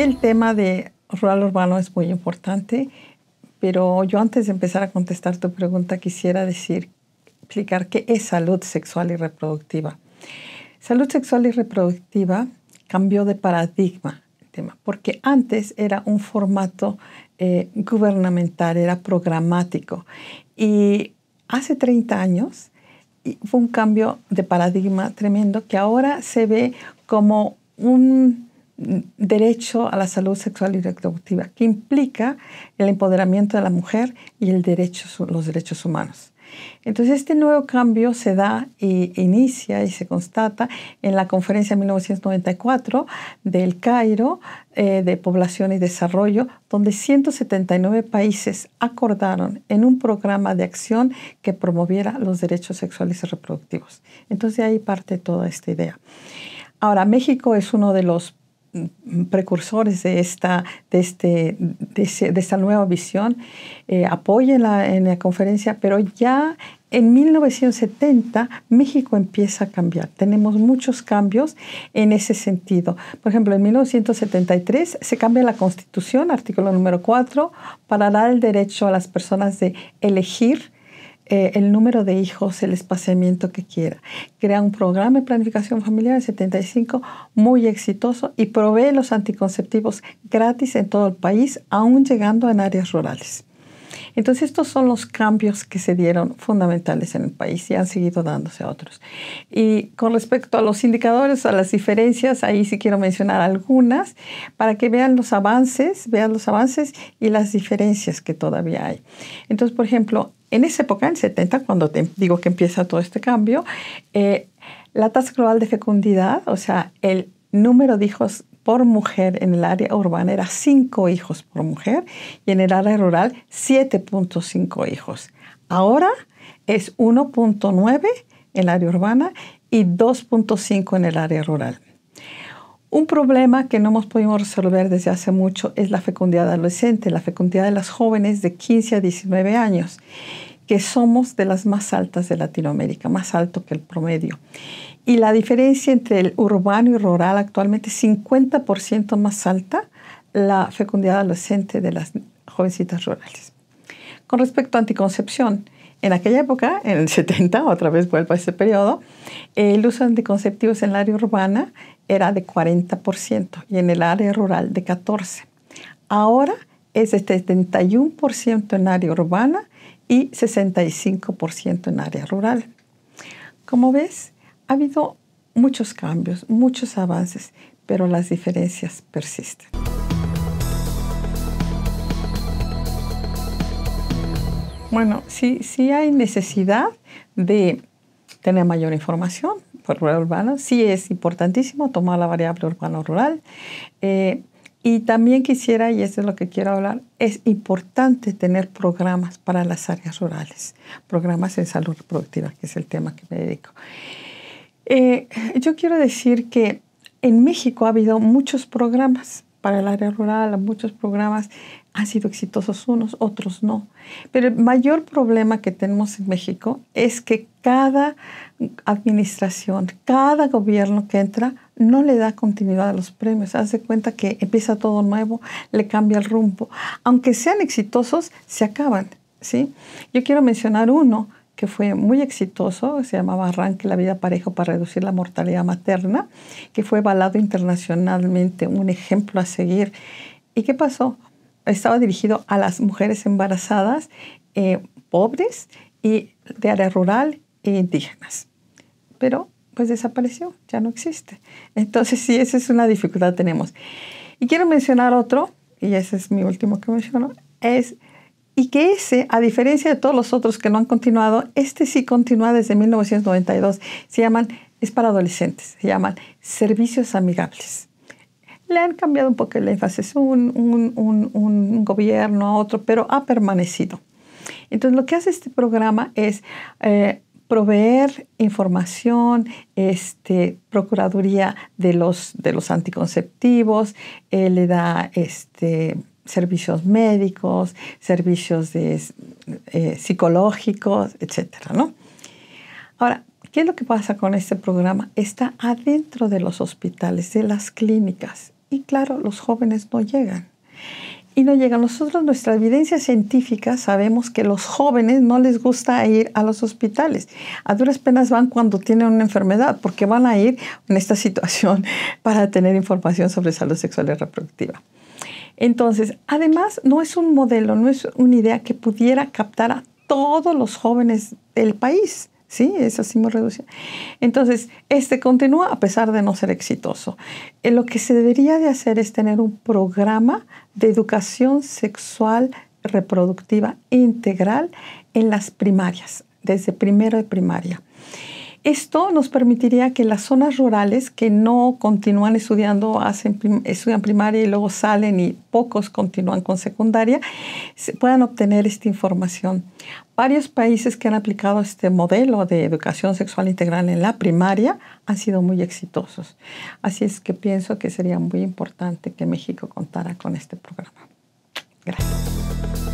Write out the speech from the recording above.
el tema de rural urbano es muy importante, pero yo antes de empezar a contestar tu pregunta quisiera decir, explicar qué es salud sexual y reproductiva. Salud sexual y reproductiva cambió de paradigma el tema, porque antes era un formato eh, gubernamental, era programático. Y hace 30 años fue un cambio de paradigma tremendo que ahora se ve como un derecho a la salud sexual y reproductiva, que implica el empoderamiento de la mujer y el derecho, los derechos humanos. Entonces, este nuevo cambio se da e inicia y se constata en la conferencia 1994 del Cairo eh, de Población y Desarrollo, donde 179 países acordaron en un programa de acción que promoviera los derechos sexuales y reproductivos. Entonces, de ahí parte toda esta idea. Ahora, México es uno de los precursores de esta, de este, de, esta nueva visión, eh, apoyen la, en la conferencia, pero ya en 1970 México empieza a cambiar. Tenemos muchos cambios en ese sentido. Por ejemplo, en 1973 se cambia la Constitución, artículo número 4, para dar el derecho a las personas de elegir eh, el número de hijos, el espaciamiento que quiera. Crea un programa de planificación familiar en 75 muy exitoso y provee los anticonceptivos gratis en todo el país, aún llegando en áreas rurales. Entonces estos son los cambios que se dieron fundamentales en el país y han seguido dándose a otros. Y con respecto a los indicadores, a las diferencias, ahí sí quiero mencionar algunas para que vean los avances, vean los avances y las diferencias que todavía hay. Entonces, por ejemplo, en esa época, en 70, cuando te digo que empieza todo este cambio, eh, la tasa global de fecundidad, o sea, el número de hijos por mujer en el área urbana era 5 hijos por mujer y en el área rural 7.5 hijos. Ahora es 1.9 en el área urbana y 2.5 en el área rural. Un problema que no hemos podido resolver desde hace mucho es la fecundidad adolescente, la fecundidad de las jóvenes de 15 a 19 años, que somos de las más altas de Latinoamérica, más alto que el promedio. Y la diferencia entre el urbano y rural actualmente es 50% más alta la fecundidad adolescente de las jovencitas rurales. Con respecto a anticoncepción, en aquella época, en el 70, otra vez vuelvo a ese periodo, el uso de anticonceptivos en el área urbana era de 40% y en el área rural de 14%. Ahora es de 71% en área urbana y 65% en área rural. Como ves, ha habido muchos cambios, muchos avances, pero las diferencias persisten. Bueno, sí, sí hay necesidad de tener mayor información por rural urbano. Sí es importantísimo tomar la variable urbano-rural. Eh, y también quisiera, y eso es lo que quiero hablar, es importante tener programas para las áreas rurales, programas en salud reproductiva, que es el tema que me dedico. Eh, yo quiero decir que en México ha habido muchos programas para el área rural, muchos programas han sido exitosos unos, otros no. Pero el mayor problema que tenemos en México es que cada administración, cada gobierno que entra, no le da continuidad a los premios. Hace cuenta que empieza todo nuevo, le cambia el rumbo. Aunque sean exitosos, se acaban. ¿sí? Yo quiero mencionar uno que fue muy exitoso, se llamaba Arranque la vida parejo para reducir la mortalidad materna, que fue avalado internacionalmente, un ejemplo a seguir. ¿Y qué pasó? estaba dirigido a las mujeres embarazadas, eh, pobres y de área rural e indígenas. Pero pues desapareció, ya no existe. Entonces sí, esa es una dificultad que tenemos. Y quiero mencionar otro, y ese es mi último que menciono, es, y que ese, a diferencia de todos los otros que no han continuado, este sí continúa desde 1992. Se llaman, es para adolescentes, se llaman servicios amigables. Le han cambiado un poco el énfasis, un, un, gobierno a otro, pero ha permanecido. Entonces, lo que hace este programa es eh, proveer información, este, procuraduría de los, anticonceptivos, eh, le da este, servicios médicos, servicios eh, psicológicos, etc. Ahora, ¿qué es lo que pasa con este programa? Está adentro de los hospitales, de las clínicas. Y claro, los jóvenes no llegan. Y no llegan. Nosotros, nuestra evidencia científica, sabemos que los jóvenes no les gusta ir a los hospitales. A duras penas van cuando tienen una enfermedad, porque van a ir en esta situación para tener información sobre salud sexual y reproductiva. Entonces, además, no es un modelo, no es una idea que pudiera captar a todos los jóvenes del país. Sí, así muy reducido. Entonces, este continúa a pesar de no ser exitoso. Eh, lo que se debería de hacer es tener un programa de educación sexual reproductiva integral en las primarias, desde primero de primaria. Esto nos permitiría que las zonas rurales que no continúan estudiando, hacen estudian primaria y luego salen y pocos continúan con secundaria, se puedan obtener esta información. Varios países que han aplicado este modelo de educación sexual integral en la primaria han sido muy exitosos. Así es que pienso que sería muy importante que México contara con este programa. Gracias.